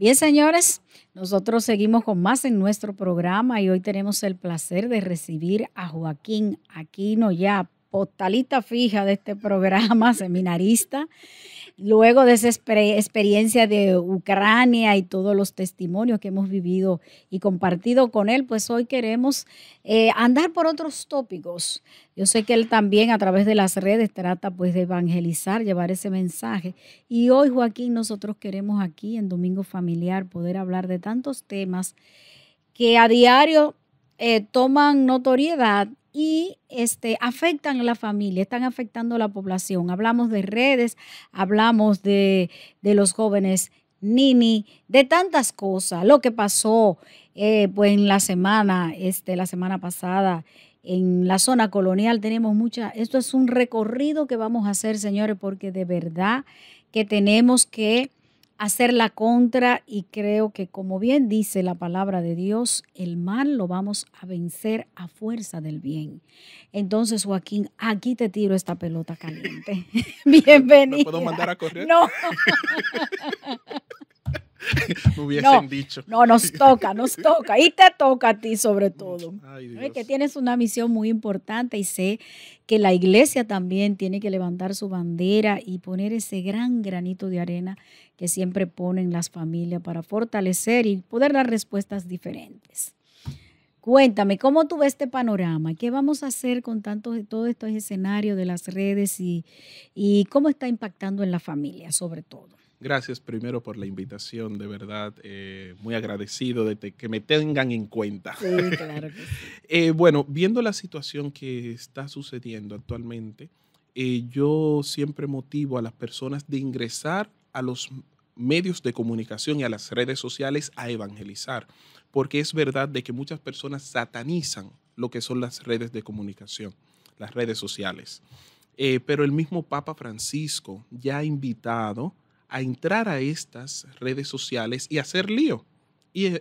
Bien, señores, nosotros seguimos con más en nuestro programa y hoy tenemos el placer de recibir a Joaquín Aquino, ya postalita fija de este programa, seminarista luego de esa experiencia de Ucrania y todos los testimonios que hemos vivido y compartido con él, pues hoy queremos eh, andar por otros tópicos. Yo sé que él también a través de las redes trata pues de evangelizar, llevar ese mensaje. Y hoy, Joaquín, nosotros queremos aquí en Domingo Familiar poder hablar de tantos temas que a diario eh, toman notoriedad y este, afectan a la familia, están afectando a la población. Hablamos de redes, hablamos de, de los jóvenes Nini, de tantas cosas, lo que pasó eh, pues en la semana, este, la semana pasada en la zona colonial tenemos mucha, esto es un recorrido que vamos a hacer, señores, porque de verdad que tenemos que hacer la contra y creo que como bien dice la palabra de Dios, el mal lo vamos a vencer a fuerza del bien. Entonces, Joaquín, aquí te tiro esta pelota caliente. Bienvenido. puedo mandar a correr? No. no, dicho. No, nos toca, nos toca. Y te toca a ti sobre todo. que tienes una misión muy importante y sé que la iglesia también tiene que levantar su bandera y poner ese gran granito de arena que siempre ponen las familias para fortalecer y poder dar respuestas diferentes. Cuéntame, ¿cómo tú ves este panorama? ¿Qué vamos a hacer con tanto de todos estos escenarios de las redes y cómo está impactando en la familia, sobre todo? Gracias primero por la invitación, de verdad, eh, muy agradecido de que me tengan en cuenta. claro eh, bueno, viendo la situación que está sucediendo actualmente, eh, yo siempre motivo a las personas de ingresar a los medios de comunicación y a las redes sociales a evangelizar, porque es verdad de que muchas personas satanizan lo que son las redes de comunicación, las redes sociales. pero el mismo Papa Francisco ya ha invitado a entrar a estas redes sociales y hacer lío y,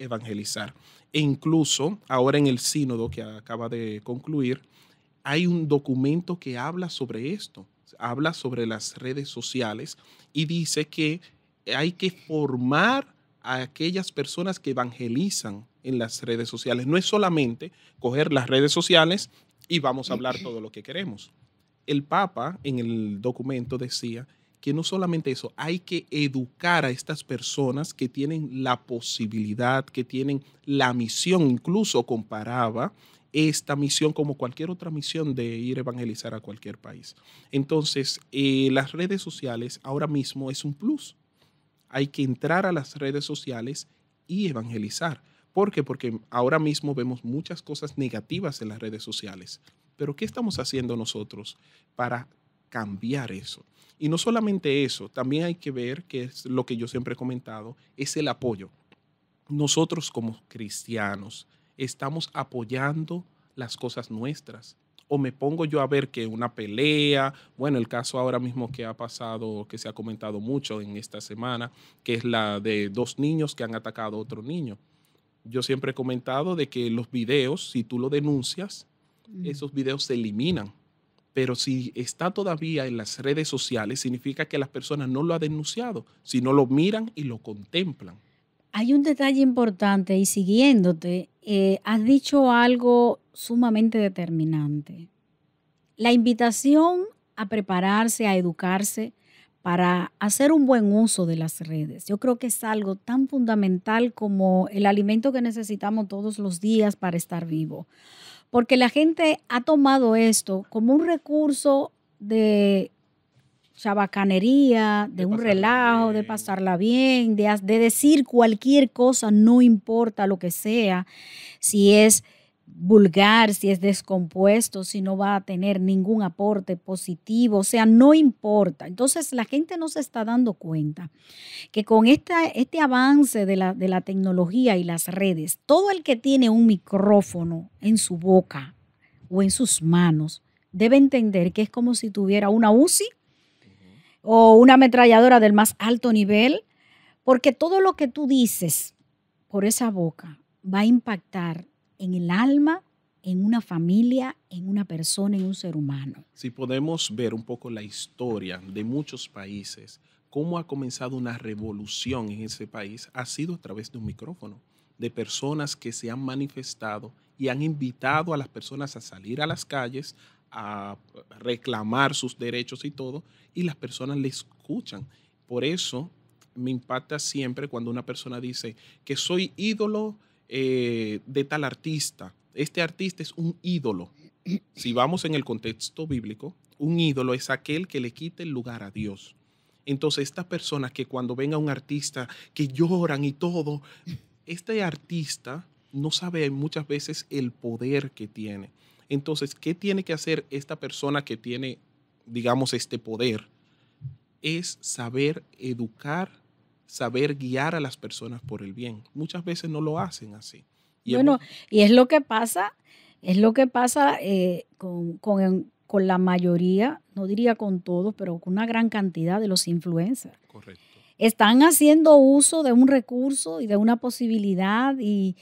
evangelizar. E incluso ahora en el sínodo que acaba de concluir, hay un documento que habla sobre esto, habla sobre las redes sociales y dice que hay que formar a aquellas personas que evangelizan en las redes sociales. No es solamente coger las redes sociales y vamos a hablar todo lo que queremos. El Papa en el documento decía que no solamente eso, hay que educar a estas personas que tienen la posibilidad, que tienen la misión, incluso comparaba esta misión como cualquier otra misión de ir a evangelizar a cualquier país. Entonces, eh, las redes sociales ahora mismo es un plus. Hay que entrar a las redes sociales y evangelizar. ¿Por qué? Porque ahora mismo vemos muchas cosas negativas en las redes sociales. Pero ¿qué estamos haciendo nosotros para cambiar eso? Y no solamente eso, también hay que ver, que es lo que yo siempre he comentado, es el apoyo. Nosotros como cristianos estamos apoyando las cosas nuestras. O me pongo yo a ver que una pelea, bueno, el caso ahora mismo que ha pasado, que se ha comentado mucho en esta semana, que es la de dos niños que han atacado a otro niño. Yo siempre he comentado de que los videos, si tú lo denuncias, esos videos se eliminan pero si está todavía en las redes sociales, significa que las personas no lo han denunciado, sino lo miran y lo contemplan. Hay un detalle importante y siguiéndote, eh, has dicho algo sumamente determinante. La invitación a prepararse, a educarse para hacer un buen uso de las redes. Yo creo que es algo tan fundamental como el alimento que necesitamos todos los días para estar vivo porque la gente ha tomado esto como un recurso de chabacanería, de, un relajo, de pasarla bien, de, de decir cualquier cosa, no importa lo que sea, si es vulgar, si es descompuesto, si no va a tener ningún aporte positivo, o sea, no importa. Entonces la gente no se está dando cuenta que con este avance de la, de la tecnología y las redes, todo el que tiene un micrófono en su boca o en sus manos debe entender que es como si tuviera una UCI o una ametralladora del más alto nivel, porque todo lo que tú dices por esa boca va a impactar en el alma, en una familia, en una persona, en un ser humano. Si podemos ver un poco la historia de muchos países, cómo ha comenzado una revolución en ese país, ha sido a través de un micrófono, de personas que se han manifestado y han invitado a las personas a salir a las calles, a reclamar sus derechos y todo, y las personas le escuchan. Por eso me impacta siempre cuando una persona dice que soy ídolo eh, de tal artista. Este artista es un ídolo. Si vamos en el contexto bíblico, un ídolo es aquel que le quite el lugar a Dios. Entonces, esta persona que cuando venga un artista que lloran y todo, este artista no sabe muchas veces el poder que tiene. Entonces, ¿qué tiene que hacer esta persona que tiene, digamos, este poder? Es saber educar saber guiar a las personas por el bien. Muchas veces no lo hacen así. Y bueno, y es lo que pasa, es lo que pasa eh, con, con, con la mayoría, no diría con todos, pero con una gran cantidad de los influencers. Correcto están haciendo uso de un recurso y de una posibilidad y,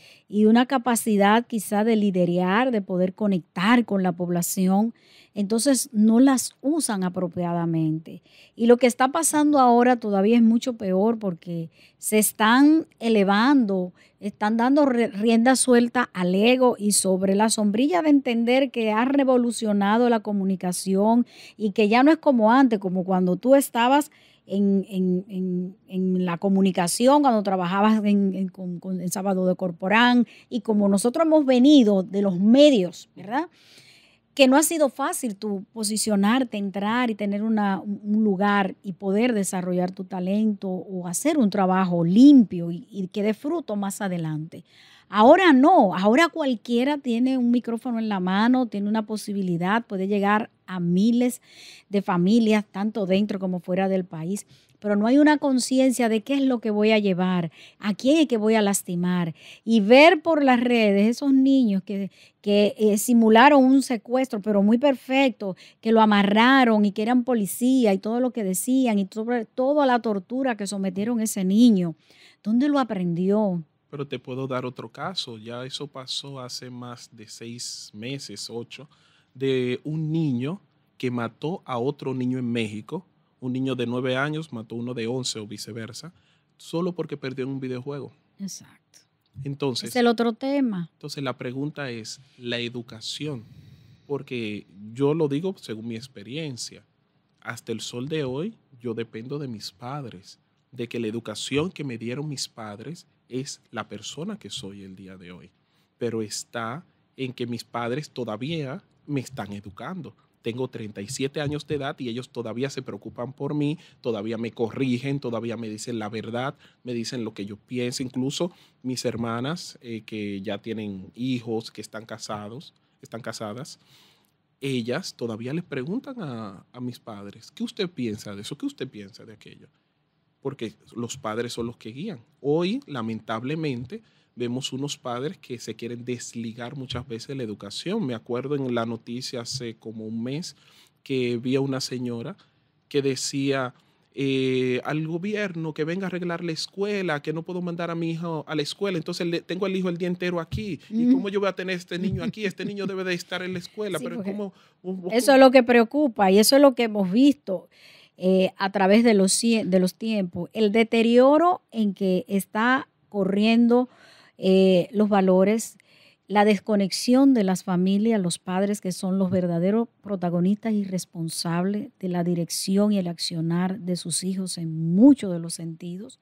una capacidad quizá de liderar, de poder conectar con la población. Entonces no las usan apropiadamente. Y lo que está pasando ahora todavía es mucho peor porque se están elevando, están dando rienda suelta al ego y sobre la sombrilla de entender que ha revolucionado la comunicación y que ya no es como antes, como cuando tú estabas en, en, en, la comunicación, cuando trabajabas en, con, el sábado de Corporán, y como nosotros hemos venido de los medios, ¿verdad? que no ha sido fácil tú posicionarte, entrar y tener una, un lugar y poder desarrollar tu talento o hacer un trabajo limpio y, y, que dé fruto más adelante. Ahora no, ahora cualquiera tiene un micrófono en la mano, tiene una posibilidad, puede llegar a miles de familias, tanto dentro como fuera del país, pero no hay una conciencia de qué es lo que voy a llevar, a quién es que voy a lastimar. Y ver por las redes esos niños que, que eh, simularon un secuestro, pero muy perfecto, que lo amarraron y que eran policía y todo lo que decían y sobre toda la tortura que sometieron a ese niño. ¿Dónde lo aprendió? Pero te puedo dar otro caso, ya eso pasó hace más de seis meses, ocho de un niño que mató a otro niño en México. Un niño de nueve años mató a uno de 11 o viceversa, solo porque perdió en un videojuego. Exacto. Entonces. Es el otro tema. Entonces, la pregunta es la educación. Porque yo lo digo según mi experiencia. Hasta el sol de hoy, yo dependo de mis padres, de que la educación que me dieron mis padres es la persona que soy el día de hoy. Pero está en que mis padres todavía me están educando. Tengo 37 años de edad y ellos todavía se preocupan por mí, todavía me corrigen, todavía me dicen la verdad, me dicen lo que yo pienso. Incluso mis hermanas eh, que ya tienen hijos, que están casados, están casadas, ellas todavía les preguntan a mis padres, ¿qué usted piensa de eso? ¿Qué usted piensa de aquello? Porque los padres son los que guían. Hoy, lamentablemente, vemos unos padres que se quieren desligar muchas veces la educación. Me acuerdo en la noticia hace como un mes que vi a una señora que decía eh, al gobierno que venga a arreglar la escuela, que no puedo mandar a mi hijo a la escuela, entonces le, tengo al hijo el día entero aquí, ¿y cómo yo voy a tener este niño aquí? Este niño debe de estar en la escuela, pero Eso es lo que preocupa y eso es lo que hemos visto. Eh, a través de los, de los tiempos, el deterioro en que está corriendo eh, los valores, la desconexión de las familias, los padres que son los verdaderos protagonistas y responsables de la dirección y el accionar de sus hijos en muchos de los sentidos.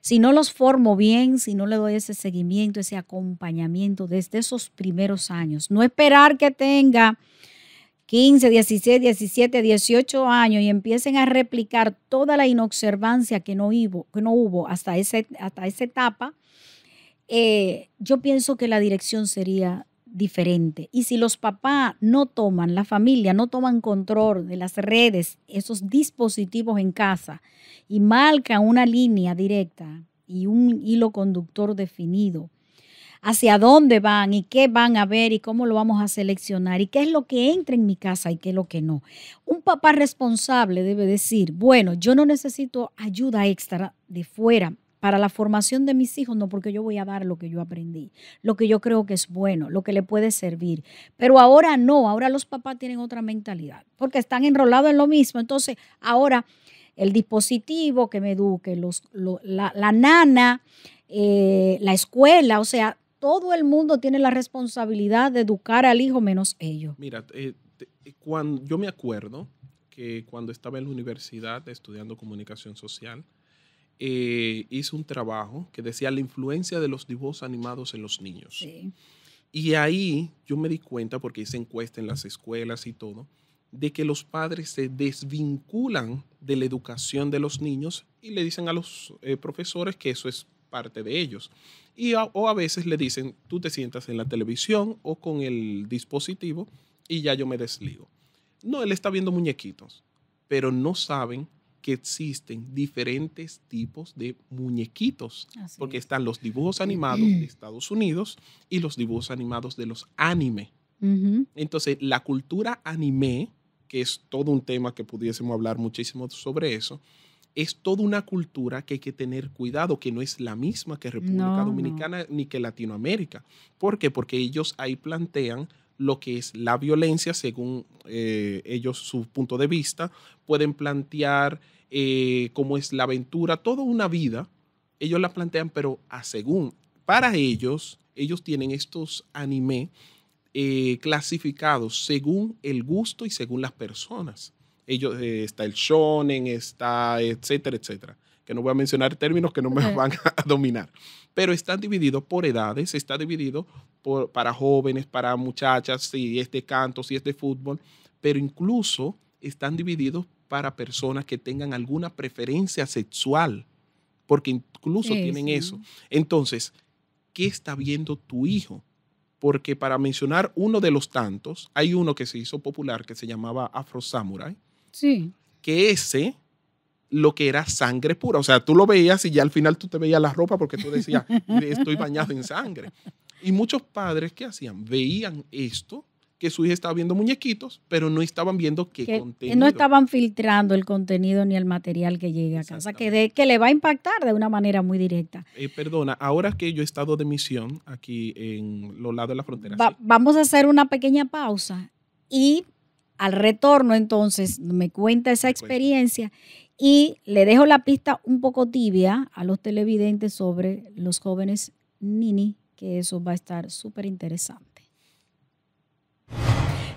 Si no los formo bien, si no le doy ese seguimiento, ese acompañamiento desde esos primeros años, no esperar que tenga 15, 16, 17, 18 años y empiecen a replicar toda la inobservancia que no hubo, que no hubo hasta, ese, hasta esa etapa eh, yo pienso que la dirección sería diferente. Y si los papás no toman, la familia no toman control de las redes, esos dispositivos en casa y marcan una línea directa y un hilo conductor definido, hacia dónde van y qué van a ver y cómo lo vamos a seleccionar y qué es lo que entra en mi casa y qué es lo que no. Un papá responsable debe decir, bueno, yo no necesito ayuda extra de fuera, para la formación de mis hijos, no porque yo voy a dar lo que yo aprendí, lo que yo creo que es bueno, lo que le puede servir. Pero ahora no, ahora los papás tienen otra mentalidad, porque están enrolados en lo mismo. Entonces, ahora el dispositivo que me eduque, los, la, nana, eh, la escuela, o sea, todo el mundo tiene la responsabilidad de educar al hijo menos ellos. Mira, eh, eh, cuando, yo me acuerdo que cuando estaba en la universidad estudiando comunicación social, hice eh, hizo un trabajo que decía la influencia de los dibujos animados en los niños. Y ahí yo me di cuenta, porque hice encuesta en las escuelas y todo, de que los padres se desvinculan de la educación de los niños y le dicen a los eh, profesores que eso es parte de ellos. Y o a veces le dicen, tú te sientas en la televisión o con el dispositivo y ya yo me desligo. No, él está viendo muñequitos, pero no saben que existen diferentes tipos de muñequitos, porque están los dibujos animados de Estados Unidos y los dibujos animados de los anime. Entonces, la cultura anime, que es todo un tema que pudiésemos hablar muchísimo sobre eso, es toda una cultura que hay que tener cuidado, que no es la misma que República Dominicana ni que Latinoamérica. ¿Por qué? Porque ellos ahí plantean lo que es la violencia, según eh, ellos su punto de vista, pueden plantear eh, cómo es la aventura, toda una vida, ellos la plantean, pero a ah, según, para ellos, ellos tienen estos anime eh, clasificados según el gusto y según las personas. Ellos, está el shonen, está etcétera, etcétera que no voy a mencionar términos que no me van a dominar, pero están divididos por edades, está dividido para jóvenes, para muchachas, si es de canto, si es de fútbol, pero incluso están divididos para personas que tengan alguna preferencia sexual, porque incluso tienen eso. Entonces, ¿qué está viendo tu hijo? Porque para mencionar uno de los tantos, hay uno que se hizo popular que se llamaba Afro Samurai. Sí. Que ese lo que era sangre pura. O sea, tú lo veías y ya al final tú te veías la ropa porque tú decías, estoy bañado en sangre. Y muchos padres, ¿qué hacían? Veían esto, que su hija estaba viendo muñequitos, pero no estaban viendo qué que contenido. No estaban filtrando el contenido ni el material que llega a casa, que, que le va a impactar de una manera muy directa. Eh, perdona, ahora que yo he estado de misión aquí en los lados de la frontera. Vamos a hacer una pequeña pausa y al retorno entonces me cuenta esa experiencia y le dejo la pista un poco tibia a los televidentes sobre los jóvenes Nini que eso va a estar súper interesante.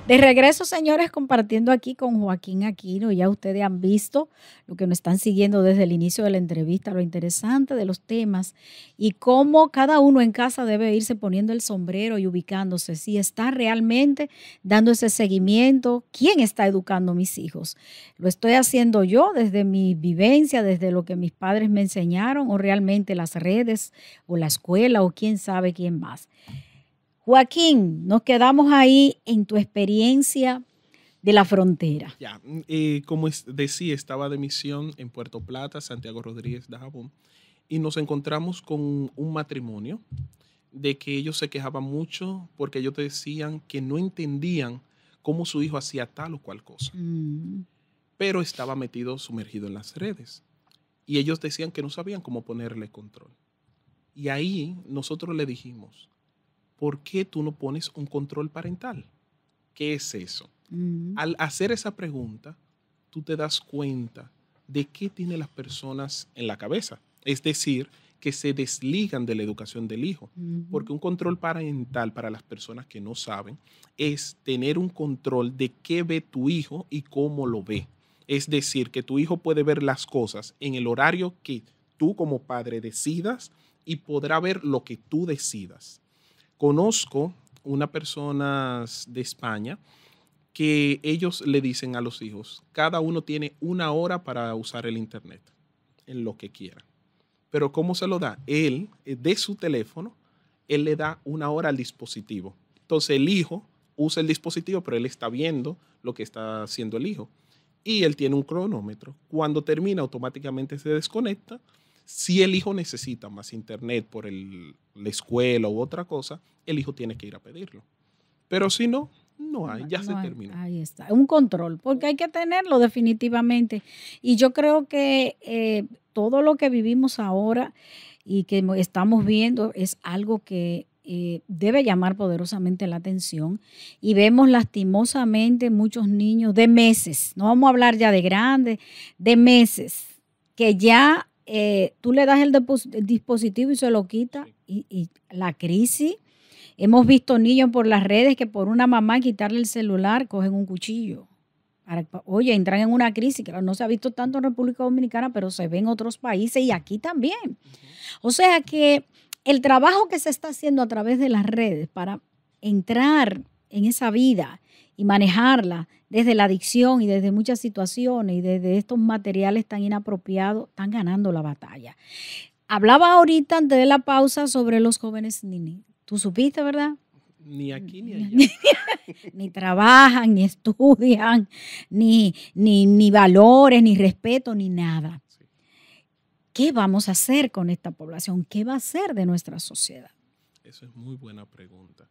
De regreso, señores, compartiendo aquí con Joaquín Aquino. Ya ustedes han visto lo que nos están siguiendo desde el inicio de la entrevista, lo interesante de los temas y cómo cada uno en casa debe irse poniendo el sombrero y ubicándose. Si está realmente dando ese seguimiento, ¿quién está educando a mis hijos? ¿Lo estoy haciendo yo desde mi vivencia, desde lo que mis padres me enseñaron o realmente las redes o la escuela o quién sabe quién más? Joaquín, nos quedamos ahí en tu experiencia de la frontera. Ya, mm, como decía, estaba de misión en Puerto Plata, Santiago Rodríguez de Jabón, y nos encontramos con un matrimonio de que ellos se quejaban mucho porque ellos decían que no entendían cómo su hijo hacía tal o cual cosa, mm. pero estaba metido, sumergido en las redes. Y ellos decían que no sabían cómo ponerle control. Y ahí nosotros le dijimos, ¿por qué tú no pones un control parental? ¿Qué es eso? Al hacer esa pregunta, tú te das cuenta de qué tienen las personas en la cabeza. Es decir, que se desligan de la educación del hijo. Porque un control parental para las personas que no saben es tener un control de qué ve tu hijo y cómo lo ve. Es decir, que tu hijo puede ver las cosas en el horario que tú como padre decidas y podrá ver lo que tú decidas. Conozco una persona de España que ellos le dicen a los hijos, cada uno tiene una hora para usar el Internet, en lo que quiera. Pero ¿cómo se lo da? Él, eh, de su teléfono, él le da una hora al dispositivo. Entonces el hijo usa el dispositivo, pero él está viendo lo que está haciendo el hijo. Y él tiene un cronómetro. Cuando termina, automáticamente se desconecta si el hijo necesita más internet por la escuela u otra cosa, el hijo tiene que ir a pedirlo. Pero si no, no hay, ya se termina. Ahí está, un control, porque hay que tenerlo definitivamente. Y yo creo que eh, todo lo que vivimos ahora y que estamos viendo es algo que eh, debe llamar poderosamente la atención y vemos lastimosamente muchos niños de meses, no vamos a hablar ya de grandes, de meses, que ya eh, tú le das el, dispositivo y se lo quita y, la crisis. Hemos visto niños por las redes que por una mamá quitarle el celular cogen un cuchillo. oye, entran en una crisis que no se ha visto tanto en República Dominicana, pero se ve en otros países y aquí también. O sea que el trabajo que se está haciendo a través de las redes para entrar en esa vida y manejarla desde la adicción y desde muchas situaciones y desde estos materiales tan inapropiados, están ganando la batalla. Hablaba ahorita antes de la pausa sobre los jóvenes Nini. Tú supiste, ¿verdad? Ni aquí ni allá. ni, trabajan, ni estudian, ni, ni, valores, ni respeto, ni nada. ¿Qué vamos a hacer con esta población? ¿Qué va a hacer de nuestra sociedad? Esa es muy buena pregunta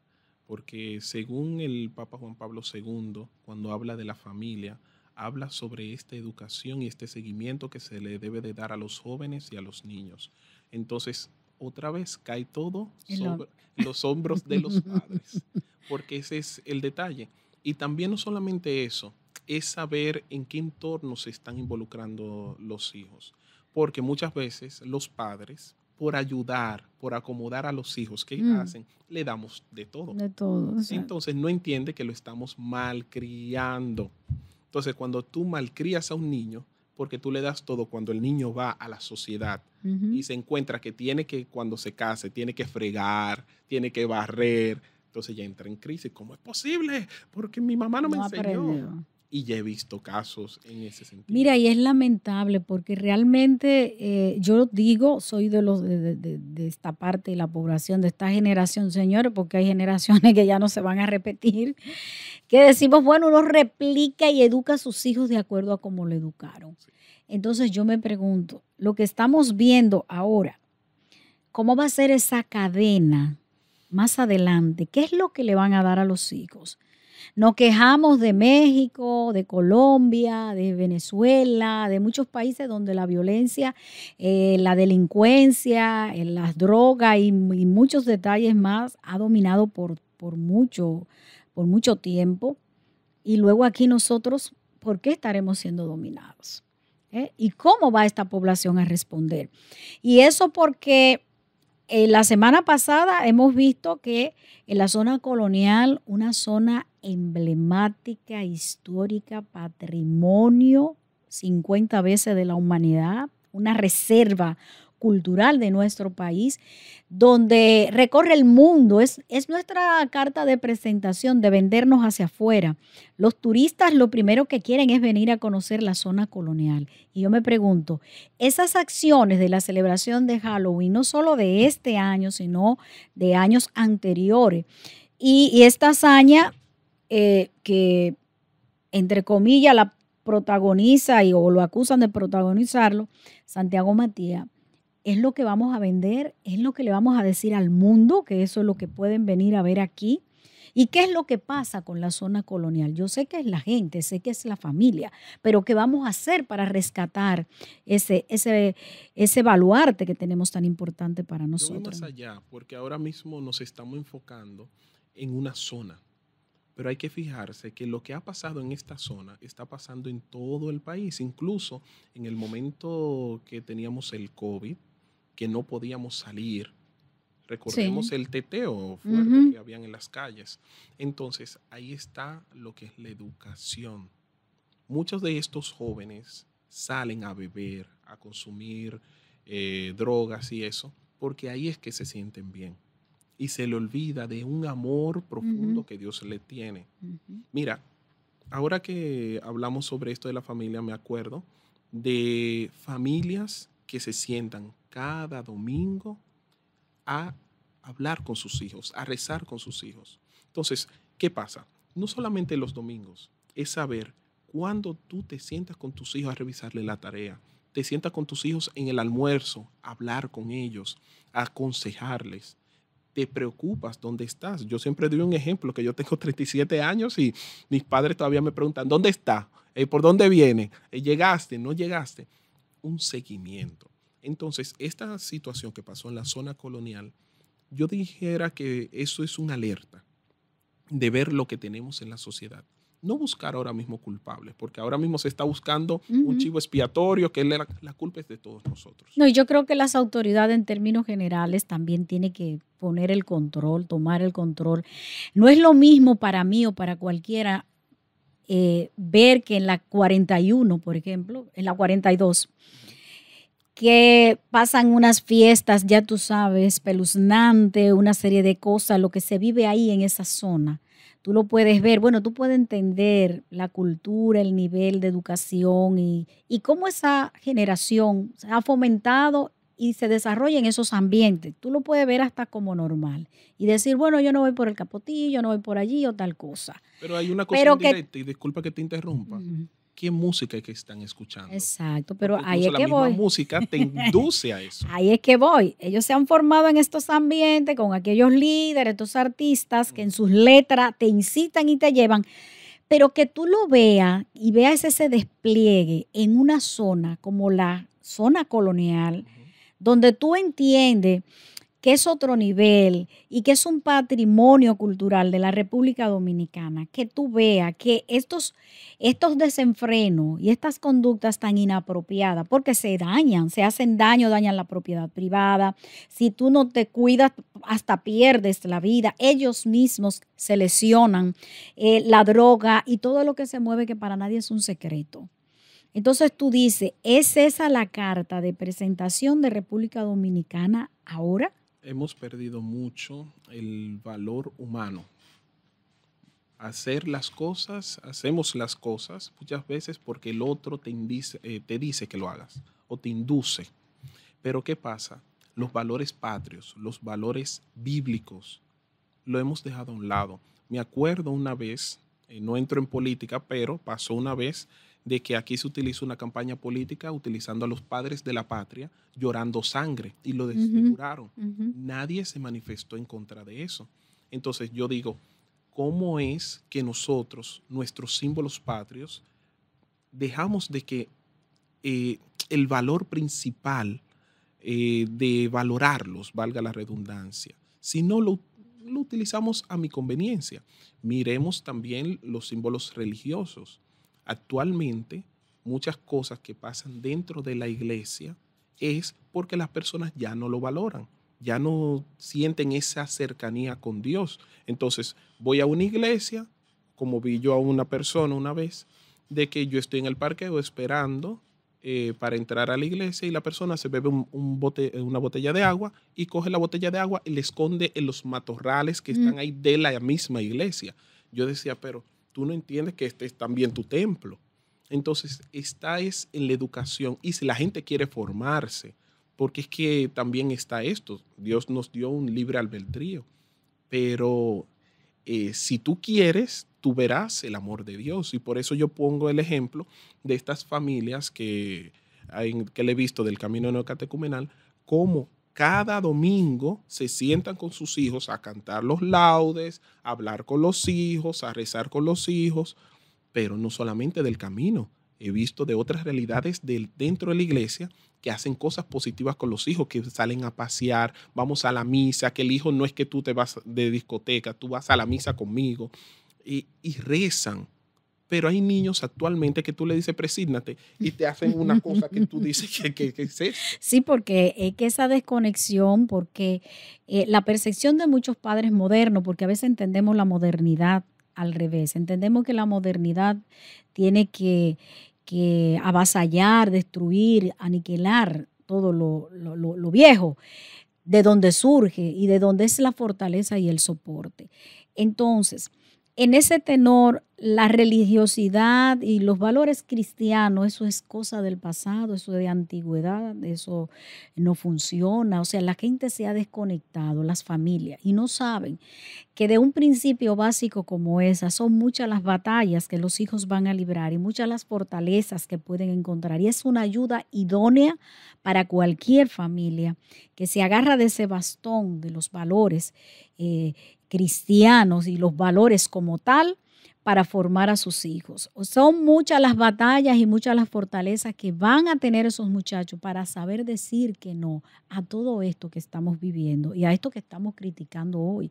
porque según el Papa Juan Pablo II, cuando habla de la familia, habla sobre esta educación y este seguimiento que se le debe de dar a los jóvenes y a los niños. Entonces, otra vez cae todo sobre los hombros de los padres, porque ese es el detalle. Y también no solamente eso, es saber en qué entorno se están involucrando los hijos, porque muchas veces los padres por ayudar, por acomodar a los hijos que hacen, mm. le damos de todo. De todo. Entonces no entiende que lo estamos malcriando. Entonces cuando tú malcrias a un niño, porque tú le das todo cuando el niño va a la sociedad y se encuentra que tiene que, cuando se case, tiene que fregar, tiene que barrer, entonces ya entra en crisis. ¿Cómo es posible? Porque mi mamá no, me enseñó y ya he visto casos en ese sentido. Mira, y es lamentable porque realmente eh, yo digo, soy de, los, de, esta parte de la población, de esta generación, señores, porque hay generaciones que ya no se van a repetir, que decimos, bueno, uno replica y educa a sus hijos de acuerdo a cómo lo educaron. Entonces yo me pregunto, lo que estamos viendo ahora, ¿cómo va a ser esa cadena más adelante? ¿Qué es lo que le van a dar a los hijos? Nos quejamos de México, de Colombia, de Venezuela, de muchos países donde la violencia, eh, la delincuencia, eh, las drogas y, muchos detalles más ha dominado por, mucho, por mucho tiempo. Y luego aquí nosotros, ¿por qué estaremos siendo dominados? ¿Eh? ¿Y cómo va esta población a responder? Y eso porque la semana pasada hemos visto que en la zona colonial, una zona emblemática, histórica, patrimonio 50 veces de la humanidad, una reserva cultural de nuestro país, donde recorre el mundo. Es, es, nuestra carta de presentación de vendernos hacia afuera. Los turistas lo primero que quieren es venir a conocer la zona colonial. Y yo me pregunto, esas acciones de la celebración de Halloween, no solo de este año, sino de años anteriores, y, y esta hazaña eh, que entre comillas la protagoniza y, o lo acusan de protagonizarlo, Santiago Matías, es lo que vamos a vender, es lo que le vamos a decir al mundo, que eso es lo que pueden venir a ver aquí. ¿Y qué es lo que pasa con la zona colonial? Yo sé que es la gente, sé que es la familia, pero ¿qué vamos a hacer para rescatar ese, ese, ese baluarte que tenemos tan importante para nosotros? allá, porque ahora mismo nos estamos enfocando en una zona pero hay que fijarse que lo que ha pasado en esta zona está pasando en todo el país, incluso en el momento que teníamos el COVID, que no podíamos salir. Recordemos el teteo fuerte que habían en las calles. Entonces, ahí está lo que es la educación. Muchos de estos jóvenes salen a beber, a consumir eh, drogas y eso, porque ahí es que se sienten bien y se le olvida de un amor profundo que Dios le tiene. Mira, ahora que hablamos sobre esto de la familia, me acuerdo de familias que se sientan cada domingo a hablar con sus hijos, a rezar con sus hijos. Entonces, ¿qué pasa? No solamente los domingos, es saber cuando tú te sientas con tus hijos a revisarle la tarea, te sientas con tus hijos en el almuerzo, a hablar con ellos, a aconsejarles te preocupas dónde estás. Yo siempre doy un ejemplo, que yo tengo 37 años y mis padres todavía me preguntan, ¿dónde está? Eh, ¿Por dónde viene? Eh, ¿Llegaste? ¿No llegaste? Un seguimiento. Entonces, esta situación que pasó en la zona colonial, yo dijera que eso es una alerta de ver lo que tenemos en la sociedad no buscar ahora mismo culpables, porque ahora mismo se está buscando un chivo expiatorio, que la, la, culpa es de todos nosotros. No, y yo creo que las autoridades en términos generales también tienen que poner el control, tomar el control. No es lo mismo para mí o para cualquiera eh, ver que en la 41, por ejemplo, en la 42, que pasan unas fiestas, ya tú sabes, peluznante, una serie de cosas, lo que se vive ahí en esa zona tú lo puedes ver, bueno, tú puedes entender la cultura, el nivel de educación y, cómo esa generación se ha fomentado y se desarrolla en esos ambientes. Tú lo puedes ver hasta como normal y decir, bueno, yo no voy por el capotillo, yo no voy por allí o tal cosa. Pero hay una cosa y disculpa que te interrumpa, qué música es que están escuchando. Exacto, pero ahí es que voy. La música te induce a eso. ahí es que voy. Ellos se han formado en estos ambientes con aquellos líderes, estos artistas que en sus letras te incitan y te llevan, pero que tú lo veas y veas ese despliegue en una zona como la zona colonial, donde tú entiendes que es otro nivel y que es un patrimonio cultural de la República Dominicana, que tú veas que estos, estos desenfrenos y estas conductas tan inapropiadas, porque se dañan, se hacen daño, dañan la propiedad privada, si tú no te cuidas, hasta pierdes la vida, ellos mismos se lesionan, eh, la droga y todo lo que se mueve que para nadie es un secreto. Entonces tú dices, ¿es esa la carta de presentación de República Dominicana ahora? hemos perdido mucho el valor humano. Hacer las cosas, hacemos las cosas muchas veces porque el otro te, eh, te dice que lo hagas o te induce. Pero ¿qué pasa? Los valores patrios, los valores bíblicos, lo hemos dejado a un lado. Me acuerdo una vez, eh, no entro en política, pero pasó una vez de que aquí se utiliza una campaña política utilizando a los padres de la patria llorando sangre y lo desfiguraron. Nadie se manifestó en contra de eso. Entonces yo digo, ¿cómo es que nosotros, nuestros símbolos patrios, dejamos de que eh, el valor principal eh, de valorarlos, valga la redundancia, si no lo utilizamos a mi conveniencia? Miremos también los símbolos religiosos Actualmente, muchas cosas que pasan dentro de la iglesia es porque las personas ya no lo valoran, ya no sienten esa cercanía con Dios. Entonces, voy a una iglesia, como vi yo a una persona una vez, de que yo estoy en el parqueo esperando eh, para entrar a la iglesia y la persona se bebe una botella de agua y coge la botella de agua y la esconde en los matorrales que mm. están ahí de la misma iglesia. Yo decía, pero tú no entiendes que este es también tu templo. Entonces, está es en la educación y si la gente quiere formarse, porque es que también está esto, Dios nos dio un libre albedrío, pero eh, si tú quieres, tú verás el amor de Dios. Y por eso yo pongo el ejemplo de estas familias que, que le he visto del camino neocatecumenal, cómo cada domingo se sientan con sus hijos a cantar los laudes, a hablar con los hijos, a rezar con los hijos, pero no solamente del camino. He visto de otras realidades del, dentro de la iglesia que hacen cosas positivas con los hijos, que salen a pasear, vamos a la misa, que el hijo no es que tú te vas de discoteca, tú vas a la misa conmigo y rezan pero hay niños actualmente que tú le dices presígnate y te hacen una cosa que tú dices que, es Sí, porque es que esa desconexión, porque eh, la percepción de muchos padres modernos, porque a veces entendemos la modernidad al revés, entendemos que la modernidad tiene que, que avasallar, destruir, aniquilar todo lo, viejo de donde surge y de donde es la fortaleza y el soporte. Entonces, en ese tenor, la religiosidad y los valores cristianos, eso es cosa del pasado, eso de antigüedad, eso no funciona. O sea, la gente se ha desconectado, las familias, y no saben que de un principio básico como esa son muchas las batallas que los hijos van a librar y muchas las fortalezas que pueden encontrar. Y es una ayuda idónea para cualquier familia que se agarra de ese bastón de los valores eh, cristianos y los valores como tal para formar a sus hijos. Son muchas las batallas y muchas las fortalezas que van a tener esos muchachos para saber decir que no a todo esto que estamos viviendo y a esto que estamos criticando hoy.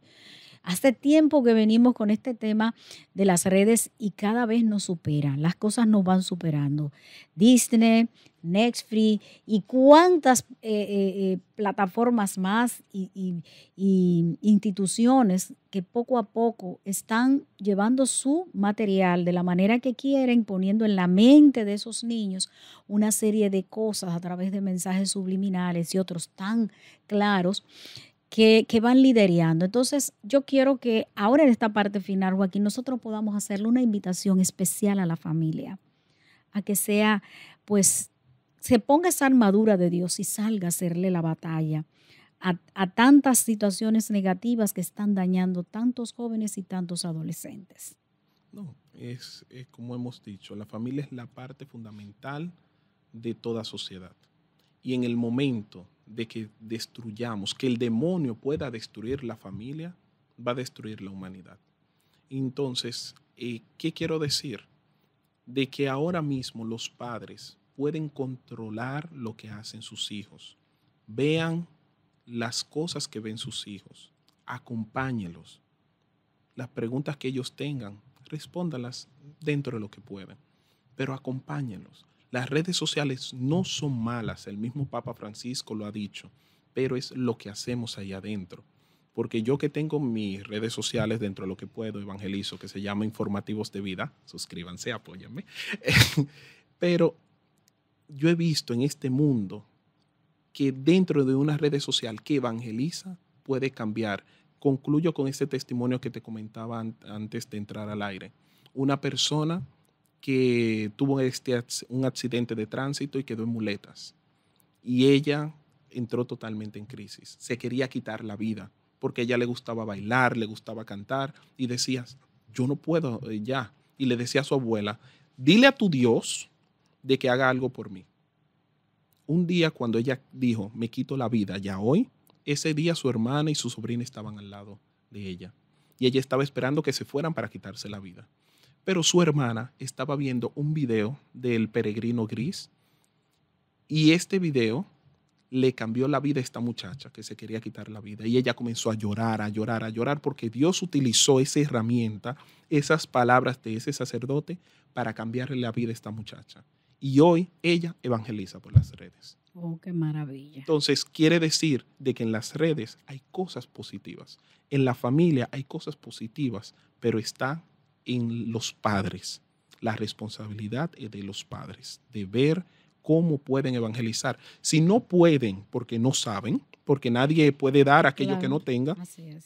Hace tiempo que venimos con este tema de las redes y cada vez nos superan. las cosas nos van superando. Disney, Free y cuántas eh, eh, eh, plataformas más y, instituciones que poco a poco están llevando su material de la manera que quieren, poniendo en la mente de esos niños una serie de cosas a través de mensajes subliminales y otros tan claros. Que, van liderando. Entonces, yo quiero que ahora en esta parte final, Joaquín, nosotros podamos hacerle una invitación especial a la familia, a que sea pues se ponga esa armadura de Dios y salga a hacerle la batalla a, tantas situaciones negativas que están dañando tantos jóvenes y tantos adolescentes. No, es, como hemos dicho, la familia es la parte fundamental de toda sociedad. Y en el momento de que destruyamos, que el demonio pueda destruir la familia, va a destruir la humanidad. Entonces, eh, ¿qué quiero decir? De que ahora mismo los padres pueden controlar lo que hacen sus hijos. Vean las cosas que ven sus hijos. Acompáñelos. Las preguntas que ellos tengan, respóndalas dentro de lo que pueden. Pero acompáñenlos. Las redes sociales no son malas, el mismo Papa Francisco lo ha dicho, pero es lo que hacemos ahí adentro porque yo que tengo mis redes sociales dentro de lo que puedo, evangelizo, que se llama Informativos de Vida, suscríbanse, apóyanme. pero yo he visto en este mundo que dentro de una red social que evangeliza puede cambiar. Concluyo con este testimonio que te comentaba antes de entrar al aire. Una persona que tuvo este un accidente de tránsito y quedó en muletas. Y ella entró totalmente en crisis. Se quería quitar la vida porque a ella le gustaba bailar, le gustaba cantar y decías, yo no puedo eh, ya. Y le decía a su abuela, dile a tu Dios de que haga algo por mí. Un día cuando ella dijo, me quito la vida ya hoy, ese día su hermana y su sobrina estaban al lado de ella. Y ella estaba esperando que se fueran para quitarse la vida. Pero su hermana estaba viendo un video del peregrino gris y este video le cambió la vida a esta muchacha que se quería quitar la vida. Y ella comenzó a llorar, a llorar, a llorar, porque Dios utilizó esa herramienta, esas palabras de ese sacerdote para cambiarle la vida a esta muchacha y hoy ella evangeliza por las redes. Oh, qué maravilla. Entonces, quiere decir de que en las redes hay cosas positivas, en la familia hay cosas positivas, pero está en los padres, la responsabilidad es de los padres, de ver cómo pueden evangelizar. Si no pueden porque no saben, porque nadie puede dar aquello que no tenga,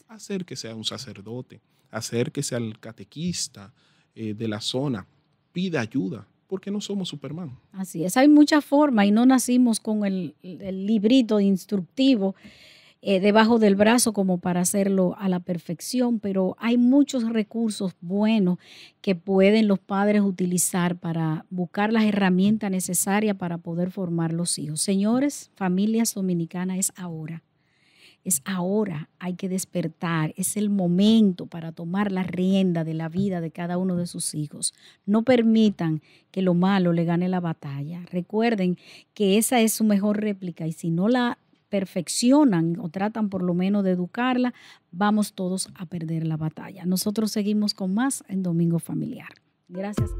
hacer que sea un sacerdote, hacer que sea el catequista eh, de la zona, pida ayuda, porque no somos Superman. Así es, hay muchas formas y no nacimos con el, librito instructivo eh, debajo del brazo como para hacerlo a la perfección, pero hay muchos recursos buenos que pueden los padres utilizar para buscar las herramientas necesarias para poder formar los hijos. Señores, familias dominicanas es ahora. Es ahora, hay que despertar, es el momento para tomar la rienda de la vida de cada uno de sus hijos. No permitan que lo malo le gane la batalla. Recuerden que esa es su mejor réplica y si no la perfeccionan o tratan por lo menos de educarla, vamos todos a perder la batalla. Nosotros seguimos con más en Domingo Familiar. Gracias.